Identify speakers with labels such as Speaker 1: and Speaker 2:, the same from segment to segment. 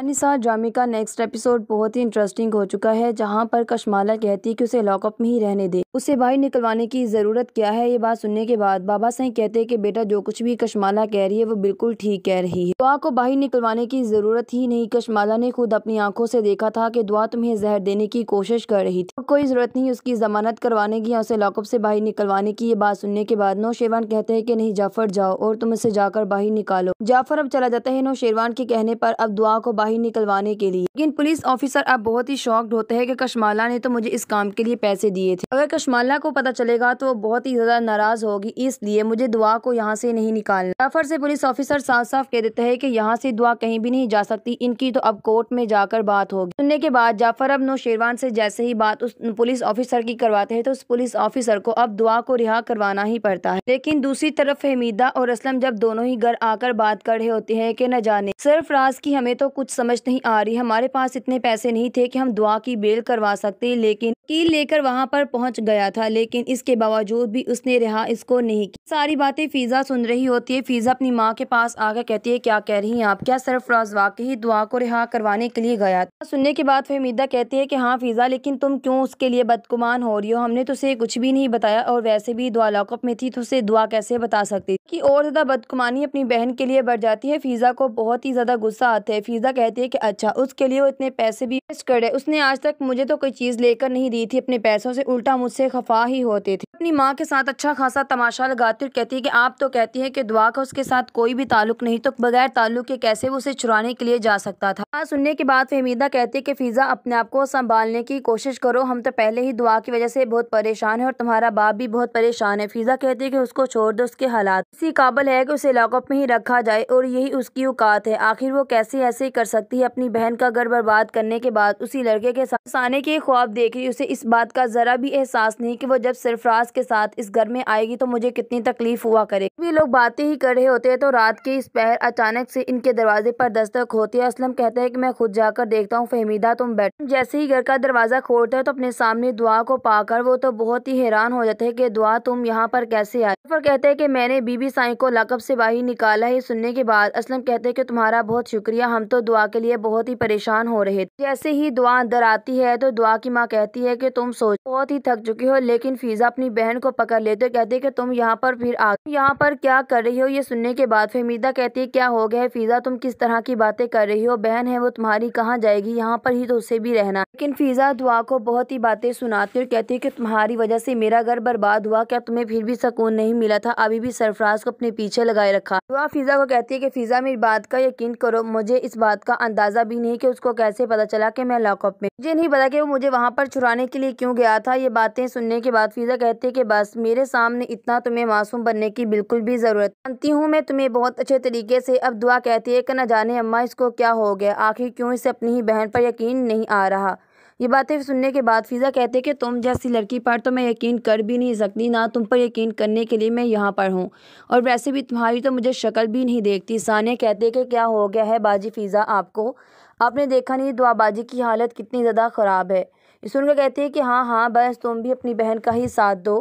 Speaker 1: अनिसा ड्रामे का next episode बहुत ही इंटरेस्टिंग हो चुका है जहां पर कशमाला कहती है कि उसे लॉकअप में ही रहने दे उसे बाहर निकलवाने की ज़रूरत क्या है ये बात सुनने के बाद बाबा सिंह कहते हैं कि बेटा जो कुछ भी कशमाला कह रही है वो बिल्कुल ठीक कह रही है दुआ को बाहर निकलवाने की ज़रूरत ही नहीं कश्माला ने खुद अपनी आंखों से देखा था की दुआ तुम्हें जहर देने की कोशिश कर रही थी और कोई ज़रूरत नहीं उसकी जमानत करवाने की या उसे लॉकअप से बाहर निकलवाने की ये बात सुनने के बाद नौशेरवान कहते हैं की नहीं जाफर जाओ और तुम उसे जाकर बाहर निकालो जाफर अब चला जाता है नौशेरवान के कहने पर अब दुआ को बाहर निकलवाने के लिए लेकिन पुलिस ऑफिसर अब बहुत ही शॉक्ड होते हैं कि कश्माला ने तो मुझे इस काम के लिए पैसे दिए थे अगर कश्माला को पता चलेगा तो वो बहुत ही ज्यादा नाराज होगी इसलिए मुझे दुआ को यहाँ से नहीं निकालना सफर से पुलिस ऑफिसर साफ साफ कह देते हैं कि यहाँ से दुआ कहीं भी नहीं जा सकती इनकी तो अब कोर्ट में जाकर बात होगी सुनने के बाद जाफर अब नो शेरवान से जैसे ही बात उस पुलिस ऑफिसर की करवाते हैं तो उस पुलिस ऑफिसर को अब दुआ को रिहा करवाना ही पड़ता है लेकिन दूसरी तरफ हमीदा और असलम जब दोनों ही घर आकर बात कर रहे होते हैं कि न जाने सिर्फ राज की हमें तो कुछ समझ नहीं आ रही हमारे पास इतने पैसे नहीं थे कि हम दुआ की बेल करवा सकते लेकिन कील लेकर वहाँ पर पहुँच गया था लेकिन इसके बावजूद भी उसने रिहा इसको नहीं की सारी बातें फ़ीज़ा सुन रही होती है फ़ीज़ा अपनी माँ के पास आकर कहती है क्या कह रही हैं आप क्या सरफराज वाकई दुआ को रिहा करवाने के लिए गया था सुनने के बाद फहमीदा कहती है कि हाँ फ़ीज़ा लेकिन तुम क्यों उसके लिए बदकुमान हो रही हो हमने तो उसे कुछ भी नहीं बताया और वैसे भी दुआ लॉकअप में थी तो उसे दुआ कैसे बता सकती की और ज़्यादा बदकुमानी अपनी बहन के लिए बढ़ जाती है फ़ीज़ा को बहुत ही ज़्यादा गुस्सा आता है फ़ीज़ा कहती है कि अच्छा उसके लिए वो इतने पैसे भी वेस्ट करे उसने आज तक मुझे तो कोई चीज़ लेकर नहीं दी थी अपने पैसों से उल्टा मुझसे खफा ही होते थे अपनी माँ के साथ अच्छा खासा तमाशा लगाती और कहती है कि आप तो कहती है कि दुआ का उसके साथ कोई भी ताल्लुक नहीं तो बगैर ताल्लुक के कैसे वो उसे छुराने के लिए जा सकता था बात सुनने के बाद फहमीदा कहती है कि फ़िज़ा अपने आप को संभालने की कोशिश करो हम तो पहले ही दुआ की वजह से बहुत परेशान है और तुम्हारा बाप भी बहुत परेशान है फ़िज़ा कहती है कि उसको छोड़ दो उसके हालात इसी काबल है कि उसे लॉकअप में ही रखा जाए और यही उसकी औकात है आखिर वो कैसे ऐसे कर सकती है अपनी बहन का घर बर्बाद करने के बाद उसी लड़के के साथ आने के ख्वाब देख रही उसे इस बात का ज़रा भी एहसास नहीं कि वो जब सरफराज के साथ इस घर में आएगी तो मुझे कितनी तकलीफ हुआ करे भी लोग बातें ही कर रहे होते हैं तो रात के इस पहर अचानक से इनके दरवाजे पर दस्तक होती है असलम कहते हैं कि मैं खुद जाकर देखता हूँ फहमीदा तुम बैठ जैसे ही घर का दरवाजा खोलता है तो अपने सामने दुआ को पाकर वो तो बहुत ही हैरान हो जाते हैं कि दुआ तुम यहाँ पर कैसे आए और कहते हैं कि मैंने बीबी साई को लकब से बाहर निकाला है सुनने के बाद असलम कहते हैं कि तुम्हारा बहुत शुक्रिया हम तो दुआ दुआ के लिए बहुत ही परेशान हो रहे थे जैसे ही दुआ अंदर आती है तो दुआ की माँ कहती है कि तुम सोच बहुत ही थक चुकी हो लेकिन फीजा अपनी बहन को पकड़ लेते कहते कि तुम यहाँ पर फिर आ यहाँ पर क्या कर रही हो ये सुनने के बाद फेमीदा कहती है क्या हो गया है फीजा तुम किस तरह की बातें कर रही हो बहन है वो तुम्हारी कहाँ जाएगी यहाँ पर ही तो उसे भी रहना लेकिन फीजा दुआ को बहुत ही बातें सुनाती और कहती है की तुम्हारी वजह से मेरा घर बर्बाद हुआ क्या तुम्हें फिर भी सुकून नहीं मिला था अभी भी सरफराज को अपने पीछे लगाए रखा दुआ फीजा को कहती है की फीजा मेरी बात का यकीन करो मुझे इस बात का उसका अंदाज़ा भी नहीं कि उसको कैसे पता चला कि मैं लॉकअप में मुझे नहीं पता कि वो मुझे वहाँ पर छुड़ाने के लिए क्यों गया था ये बातें सुनने के बाद फिज़ा कहते कि बस मेरे सामने इतना तुम्हें मासूम बनने की बिल्कुल भी ज़रूरत जानती हूँ मैं तुम्हें बहुत अच्छे तरीके से अब दुआ कहती है कि न जाने अम्मा इसको क्या हो गया आखिर क्यों इसे अपनी ही बहन पर यकीन नहीं आ रहा ये बातें सुनने के बाद फ़िज़ा कहते कि तुम जैसी लड़की पर तो मैं यकीन कर भी नहीं सकती ना तुम पर यकीन करने के लिए मैं यहाँ पर हूँ और वैसे भी तुम्हारी तो मुझे शक्ल भी नहीं देखती सानिया कहते कि क्या हो गया है बाजी फ़िज़ा आपको आपने देखा नहीं दुआबाजी की हालत कितनी ज़्यादा ख़राब है सुनकर कहते हैं कि हाँ हाँ बस तुम भी अपनी बहन का ही साथ दो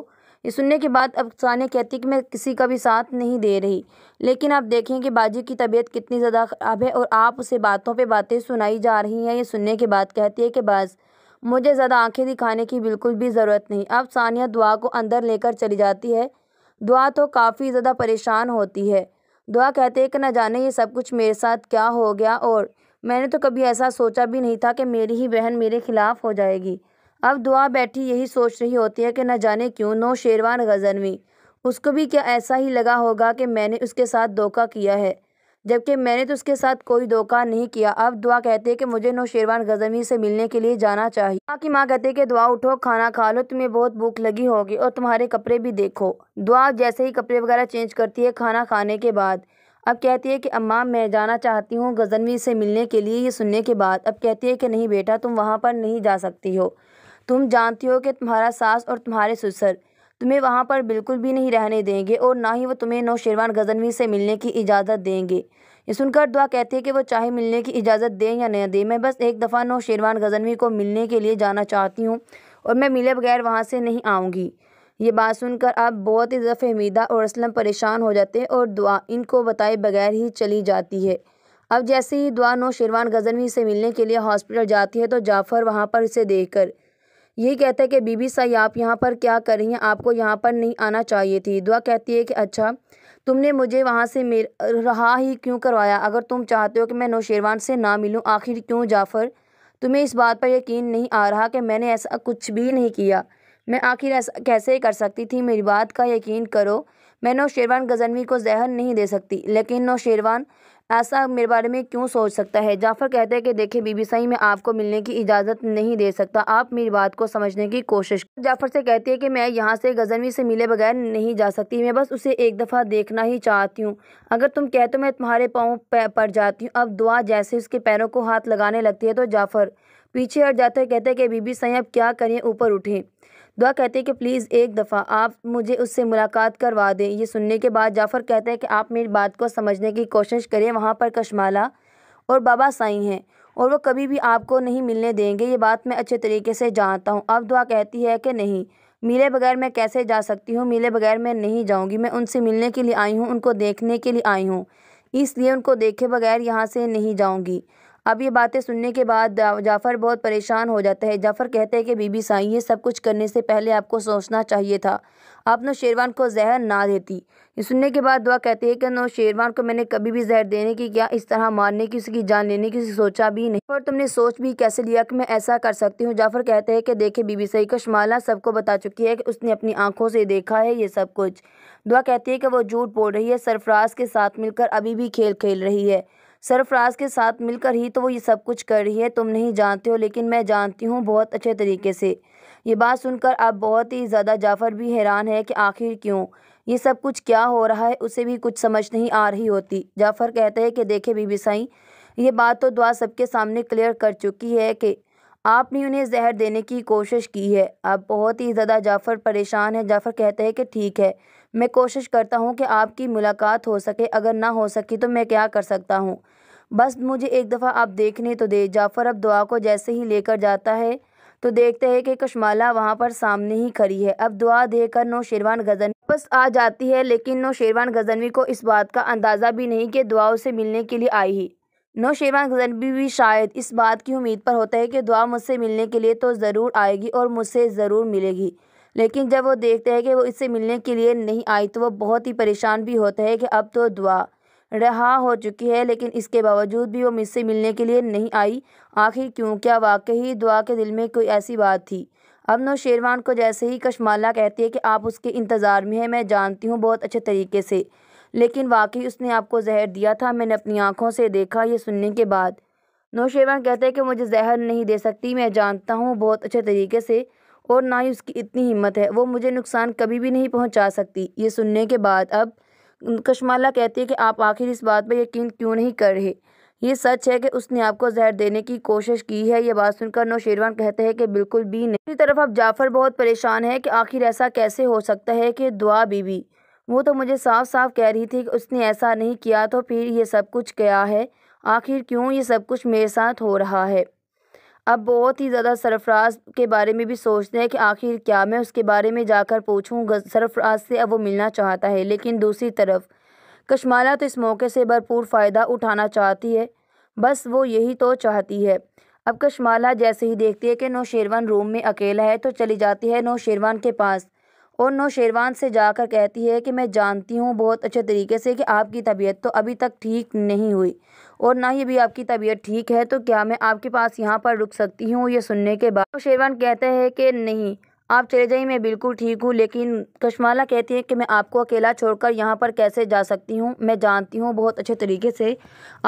Speaker 1: ये सुनने के बाद अब सानिया कहती है कि मैं किसी का भी साथ नहीं दे रही लेकिन आप देखें कि बाजी की तबीयत कितनी ज़्यादा ख़राब है और आप उसे बातों पे बातें सुनाई जा रही हैं ये सुनने के बाद कहती है कि बस मुझे ज़्यादा आंखें दिखाने की बिल्कुल भी ज़रूरत नहीं अब सानिया दुआ को अंदर लेकर चली जाती है दुआ तो काफ़ी ज़्यादा परेशान होती है दुआ कहते हैं कि न जाने ये सब कुछ मेरे साथ क्या हो गया और मैंने तो कभी ऐसा सोचा भी नहीं था कि मेरी ही बहन मेरे ख़िलाफ़ हो जाएगी अब दुआ बैठी यही सोच रही होती है कि न जाने क्यों नो शेरवान गज़नवी उसको भी क्या ऐसा ही लगा होगा कि मैंने उसके साथ धोखा किया है जबकि मैंने तो उसके साथ कोई धोखा नहीं किया अब दुआ कहते हैं कि मुझे नौशेरवान गजनवी से मिलने के लिए जाना चाहिए माँ की माँ कहते हैं कि दुआ उठो खाना खा लो तुम्हें बहुत भूख लगी होगी और तुम्हारे कपड़े भी देखो दुआ जैसे ही कपड़े वगैरह चेंज करती है खाना खाने के बाद अब कहती है कि अम्मा मैं जाना चाहती हूँ गजनवी से मिलने के लिए ये सुनने के बाद अब कहती है कि नहीं बेटा तुम वहाँ पर नहीं जा सकती हो तुम जानती हो कि तुम्हारा सास और तुम्हारे ससुर तुम्हें वहाँ पर बिल्कुल भी नहीं रहने देंगे और ना ही वो तुम्हें नौशेरवान गजनवी से मिलने की इजाज़त देंगे ये सुनकर दुआ कहती है कि वो चाहे मिलने की इजाज़त दें या न दें मैं बस एक दफ़ा नौशेरवान गजनवी को मिलने के लिए जाना चाहती हूँ और मैं मिले बगैर वहाँ से नहीं आऊँगी ये बात सुनकर आप बहुत ही ज़रा फहमीदा और असलम परेशान हो जाते हैं और दुआ इनको बताए बगैर ही चली जाती है अब जैसे ही दुआ नौशेरवान गजनवी से मिलने के लिए हॉस्पिटल जाती है तो जाफ़र वहाँ पर इसे कर ये कहता है कि बीबी सही आप यहाँ पर क्या कर रही हैं आपको यहाँ पर नहीं आना चाहिए थी दुआ कहती है कि अच्छा तुमने मुझे वहाँ से मेर रहा ही क्यों करवाया अगर तुम चाहते हो कि मैं नौशेरवान से ना मिलूँ आखिर क्यों जाफ़र तुम्हें इस बात पर यकीन नहीं आ रहा कि मैंने ऐसा कुछ भी नहीं किया मैं आखिर ऐसा कैसे कर सकती थी मेरी बात का यकीन करो मैं नौशेरवान गजनवी को जहर नहीं दे सकती लेकिन नौशेरवान ऐसा मेरे बारे में क्यों सोच सकता है जाफ़र कहते हैं कि देखिए बीबी सही मैं आपको मिलने की इजाज़त नहीं दे सकता आप मेरी बात को समझने की कोशिश जाफ़र से कहती है कि मैं यहाँ से गजनवी से मिले बगैर नहीं जा सकती मैं बस उसे एक दफ़ा देखना ही चाहती हूँ अगर तुम कहते तो मैं तुम्हारे पाँव पड़ जाती हूँ अब दुआ जैसे उसके पैरों को हाथ लगाने लगती है तो जाफ़र पीछे हट जाते कहते हैं कि बीबी सही अब क्या करें ऊपर उठें दुआ कहते हैं कि प्लीज़ एक दफ़ा आप मुझे उससे मुलाकात करवा दें ये सुनने के बाद जाफ़र कहते हैं कि आप मेरी बात को समझने की कोशिश करें वहाँ पर कशमाला और बाबा साई हैं और वो कभी भी आपको नहीं मिलने देंगे ये बात मैं अच्छे तरीके से जानता हूँ अब दुआ कहती है कि नहीं मिले बगैर मैं कैसे जा सकती हूँ मिले बगैर मैं नहीं जाऊँगी मैं उनसे मिलने के लिए आई हूँ उनको देखने के लिए आई हूँ इसलिए उनको देखे बगैर यहाँ से नहीं जाऊँगी अब ये बातें सुनने के बाद जाफ़र बहुत परेशान हो जाता है जाफ़र कहते हैं कि बीबी साई ये सब कुछ करने से पहले आपको सोचना चाहिए था आप नो शेरवान को जहर ना देती ये सुनने के बाद दुआ कहती है कि नो शेरवान को मैंने कभी भी जहर देने की क्या इस तरह मारने की उसकी जान लेने की सोचा भी नहीं और तुमने सोच भी कैसे लिया कि मैं ऐसा कर सकती हूँ जाफ़र कहते हैं कि देखे बीबी सही को सबको बता चुकी है कि उसने अपनी आंखों से देखा है ये सब कुछ दुआ कहती है कि वो झूठ बोल रही है सरफराज के साथ मिलकर अभी भी खेल खेल रही है सरफराज के साथ मिलकर ही तो वो ये सब कुछ कर रही है तुम नहीं जानते हो लेकिन मैं जानती हूँ बहुत अच्छे तरीके से ये बात सुनकर अब बहुत ही ज़्यादा जाफ़र भी हैरान है कि आखिर क्यों ये सब कुछ क्या हो रहा है उसे भी कुछ समझ नहीं आ रही होती जाफ़र कहते हैं कि देखे बीबी साई ये बात तो दुआ सबके सामने क्लियर कर चुकी है कि आपने उन्हें जहर देने की कोशिश की है अब बहुत ही ज़्यादा जाफ़र परेशान है जाफ़र कहते हैं कि ठीक है मैं कोशिश करता हूँ कि आपकी मुलाकात हो सके अगर ना हो सकी तो मैं क्या कर सकता हूँ बस मुझे एक दफ़ा आप देखने तो दे जाफ़र अब दुआ को जैसे ही लेकर जाता है तो देखते हैं कि कश्माला वहाँ पर सामने ही खड़ी है अब दुआ देकर शेरवान गजन बस आ जाती है लेकिन नौशेरवान गजनवी को इस बात का अंदाज़ा भी नहीं कि दुआ उसे मिलने के लिए आई ही शेरवान गजनवी भी शायद इस बात की उम्मीद पर होता है कि दुआ मुझसे मिलने के लिए तो ज़रूर आएगी और मुझसे ज़रूर मिलेगी लेकिन जब वो देखते हैं कि वो इससे मिलने के लिए नहीं आई तो वो बहुत ही परेशान भी होता है कि अब तो दुआ रहा हो चुकी है लेकिन इसके बावजूद भी वो मुझसे मिलने के लिए नहीं आई आखिर क्यों क्या वाकई दुआ के दिल में कोई ऐसी बात थी अब नो शेरवान को जैसे ही कशमाला कहती है कि आप उसके इंतज़ार में हैं मैं जानती हूँ बहुत अच्छे तरीके से लेकिन वाकई उसने आपको जहर दिया था मैंने अपनी आँखों से देखा ये सुनने के बाद नौशेरवान कहते हैं कि मुझे जहर नहीं दे सकती मैं जानता हूँ बहुत अच्छे तरीके से और ना ही उसकी इतनी हिम्मत है वो मुझे नुकसान कभी भी नहीं पहुंचा सकती ये सुनने के बाद अब कश्माला कहती है कि आप आखिर इस बात पर यकीन क्यों नहीं कर रहे ये सच है कि उसने आपको जहर देने की कोशिश की है ये बात सुनकर नौशेरवान कहते हैं कि बिल्कुल भी नहीं दूसरी तरफ अब जाफर बहुत परेशान है कि आखिर ऐसा कैसे हो सकता है कि दुआ बीबी वो तो मुझे साफ साफ कह रही थी कि उसने ऐसा नहीं किया तो फिर ये सब कुछ क्या है आखिर क्यों ये सब कुछ मेरे साथ हो रहा है अब बहुत ही ज़्यादा सरफराज के बारे में भी सोचते हैं कि आखिर क्या मैं उसके बारे में जाकर पूछूँ सरफराज से अब वो मिलना चाहता है लेकिन दूसरी तरफ कश्माला तो इस मौके से भरपूर फ़ायदा उठाना चाहती है बस वो यही तो चाहती है अब कशमाला जैसे ही देखती है कि नौशेरवान रूम में अकेला है तो चली जाती है नौशेरवान के पास और नौशेरवान से जाकर कहती है कि मैं जानती हूँ बहुत अच्छे तरीके से कि आपकी तबीयत तो अभी तक ठीक नहीं हुई और ना ही अभी आपकी तबीयत ठीक है तो क्या मैं आपके पास यहाँ पर रुक सकती हूँ ये सुनने के बाद तो शेरवान कहते हैं कि नहीं आप चले जाइए मैं बिल्कुल ठीक हूँ लेकिन कश्माला कहती है कि मैं आपको अकेला छोड़कर यहाँ पर कैसे जा सकती हूँ मैं जानती हूँ बहुत अच्छे तरीके से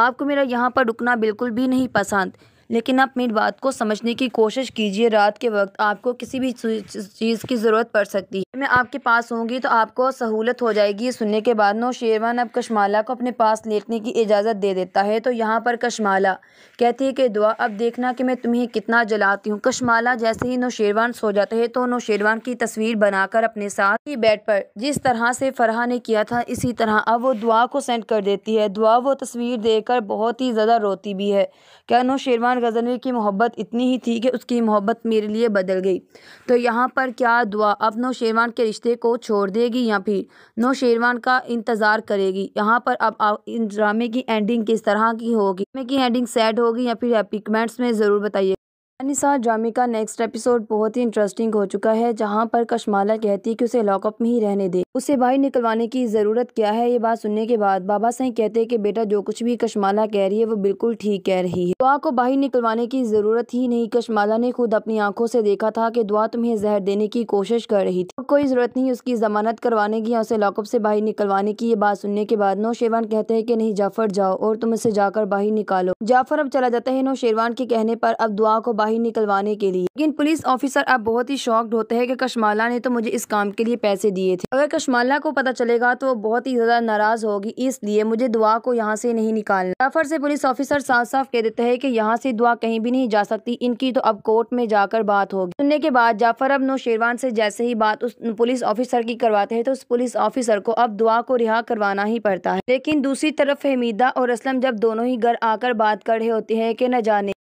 Speaker 1: आपको मेरा यहाँ पर रुकना बिल्कुल भी नहीं पसंद लेकिन आप मेरी बात को समझने की कोशिश कीजिए रात के वक्त आपको किसी भी चीज़ की ज़रूरत पड़ सकती है मैं आपके पास होंगी तो आपको सहूलत हो जाएगी सुनने के बाद नो शेरवान अब कशमाला को अपने पास लेटने की इजाज़त दे देता है तो यहाँ पर कशमाला कहती है कि दुआ अब देखना कि मैं तुम्हें कितना जलाती हूँ कशमाला जैसे ही नौशेरवान सो जाते हैं तो नौशेरवान की तस्वीर बनाकर अपने साथ ही बेड पर जिस तरह से फरहा ने किया था इसी तरह अब वो दुआ को सेंड कर देती है दुआ वो तस्वीर देख बहुत ही ज़्यादा रोती भी है क्या नौशेरवान सुल्तान गजनवी की मोहब्बत इतनी ही थी कि उसकी मोहब्बत मेरे लिए बदल गई तो यहाँ पर क्या दुआ अब नौ शेरवान के रिश्ते को छोड़ देगी या फिर नौ शेरवान का इंतज़ार करेगी यहाँ पर अब इन ड्रामे की एंडिंग किस तरह की होगी ड्रामे की एंडिंग सैड होगी या फिर हैप्पी कमेंट्स में ज़रूर बताइए अनिसा ड्रामे का नेक्स्ट एपिसोड बहुत ही इंटरेस्टिंग हो चुका है जहां पर कशमाला कहती है कि उसे लॉकअप में ही रहने दे उसे बाहर निकलवाने की ज़रूरत क्या है ये बात सुनने के बाद बाबा सिंह कहते हैं कि बेटा जो कुछ भी कशमाला कह रही है वो बिल्कुल ठीक कह रही है दुआ को बाहर निकलवाने की ज़रूरत ही नहीं कशमाला ने खुद अपनी आंखों से देखा था की दुआ तुम्हें जहर देने की कोशिश कर रही थी कोई ज़रूरत नहीं उसकी ज़मानत करवाने की या उसे लॉकअप से बाहर निकलवाने की ये बात सुनने के बाद नौशेरवान कहते हैं कि नहीं जाफर जाओ और तुम इसे जाकर बाहर निकालो जाफर अब चला जाता है नौशेरवान के कहने पर अब दुआ को बाहर निकलवाने के लिए लेकिन पुलिस ऑफिसर अब बहुत ही शॉक्ड होते हैं कि कशमाला ने तो मुझे इस काम के लिए पैसे दिए थे अगर कश्माला को पता चलेगा तो वो बहुत ही ज़्यादा नाराज़ होगी इसलिए मुझे दुआ को यहाँ से नहीं निकालना जाफर से पुलिस ऑफिसर साफ साफ कह देते हैं कि यहाँ से दुआ कहीं भी नहीं जा सकती इनकी तो अब कोर्ट में जाकर बात होगी सुनने के बाद जाफर अब नौशेरवान से जैसे ही बात उस पुलिस ऑफिसर की करवाते हैं तो उस पुलिस ऑफिसर को अब दुआ को रिहा करवाना ही पड़ता है लेकिन दूसरी तरफ हमीदा और असलम जब दोनों ही घर आकर बात कर रहे होते हैं कि न जाने